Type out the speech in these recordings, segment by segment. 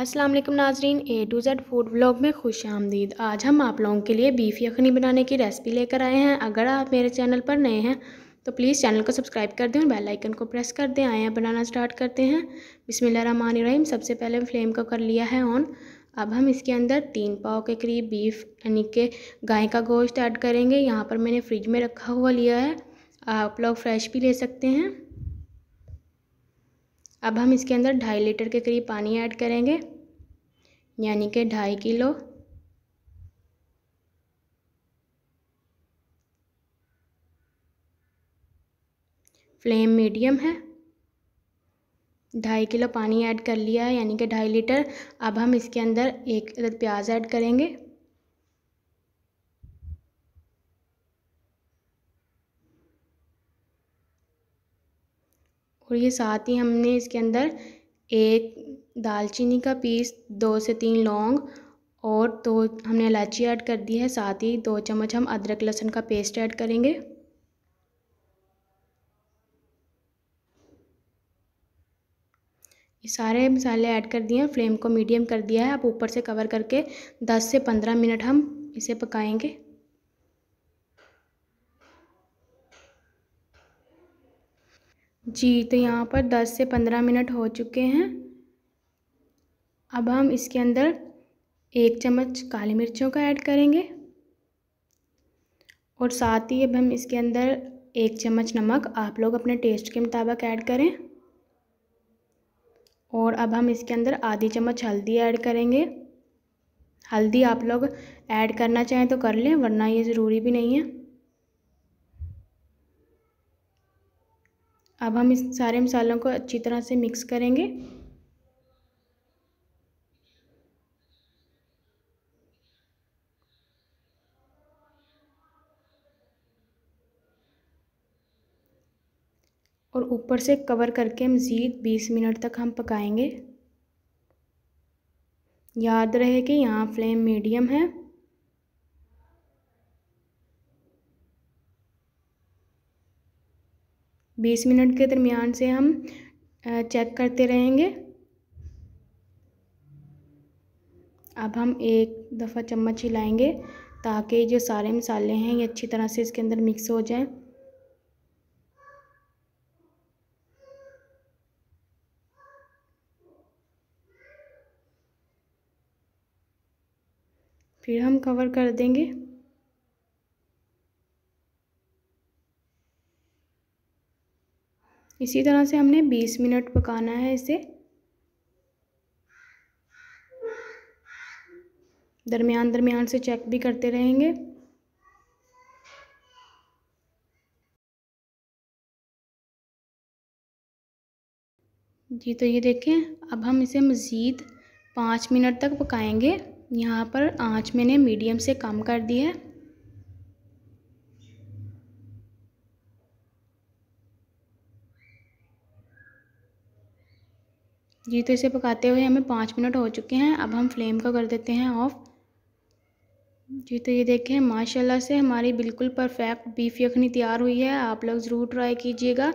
अस्सलाम वालेकुम नाजरीन A to Z food blog में खुश आमदीद आज हम आप लोगों के लिए बीफ यखनी बनाने की रेसिपी लेकर आए हैं अगर आप मेरे चैनल पर नए हैं तो प्लीज़ चैनल को सब्सक्राइब कर दें और बेल आइकन को प्रेस कर दें आए हैं बनाना स्टार्ट करते हैं रहीम सबसे पहले फ्लेम को कर लिया है ऑन अब हम इसके अंदर तीन पाव के करीब बीफ यानी कि गाय का गोश्त ऐड करेंगे यहाँ पर मैंने फ्रिज में रखा हुआ लिया है आप लोग फ्रेश भी ले सकते हैं अब हम इसके अंदर ढाई लीटर के करीब पानी ऐड करेंगे यानी कि ढाई किलो फ्लेम मीडियम है ढाई किलो पानी ऐड कर लिया है यानी कि ढाई लीटर अब हम इसके अंदर एक अदद प्याज ऐड करेंगे और ये साथ ही हमने इसके अंदर एक दालचीनी का पीस दो से तीन लौंग और दो हमने इलायची ऐड कर दी है साथ ही दो चम्मच हम अदरक लहसुन का पेस्ट ऐड करेंगे ये सारे मसाले ऐड कर दिए हैं फ्लेम को मीडियम कर दिया है अब ऊपर से कवर करके 10 से 15 मिनट हम इसे पकाएंगे जी तो यहाँ पर दस से पंद्रह मिनट हो चुके हैं अब हम इसके अंदर एक चम्मच काली मिर्चों का ऐड करेंगे और साथ ही अब हम इसके अंदर एक चम्मच नमक आप लोग अपने टेस्ट के मुताबिक ऐड करें और अब हम इसके अंदर आधी चम्मच हल्दी ऐड करेंगे हल्दी आप लोग ऐड करना चाहें तो कर लें वरना ये ज़रूरी भी नहीं है अब हम इस सारे मसालों को अच्छी तरह से मिक्स करेंगे और ऊपर से कवर करके मज़ीद 20 मिनट तक हम पकाएंगे याद रहे कि यहाँ फ्लेम मीडियम है बीस मिनट के दरमियान से हम चेक करते रहेंगे अब हम एक दफ़ा चम्मच हिलाएंगे ताकि जो सारे मसाले हैं ये अच्छी तरह से इसके अंदर मिक्स हो जाएं फिर हम कवर कर देंगे इसी तरह से हमने 20 मिनट पकाना है इसे दरमियान दरमियान से चेक भी करते रहेंगे जी तो ये देखें अब हम इसे मज़ीद पाँच मिनट तक पकाएंगे यहाँ पर आँच मैंने मीडियम से कम कर दी है जी तो इसे पकाते हुए हमें पाँच मिनट हो चुके हैं अब हम फ्लेम को कर देते हैं ऑफ़ जी तो ये देखें माशाल्लाह से हमारी बिल्कुल परफेक्ट बीफ यखनी तैयार हुई है आप लोग ज़रूर ट्राई कीजिएगा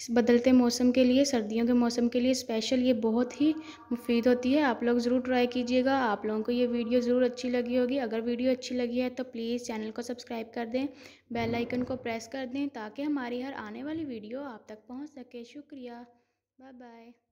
इस बदलते मौसम के लिए सर्दियों के मौसम के लिए स्पेशल ये बहुत ही मुफीद होती है आप लोग ज़रूर ट्राई कीजिएगा आप लोगों को ये वीडियो ज़रूर अच्छी लगी होगी अगर वीडियो अच्छी लगी है तो प्लीज़ चैनल को सब्सक्राइब कर दें बेल आइकन को प्रेस कर दें ताकि हमारी हर आने वाली वीडियो आप तक पहुँच सके शुक्रिया बाय बाय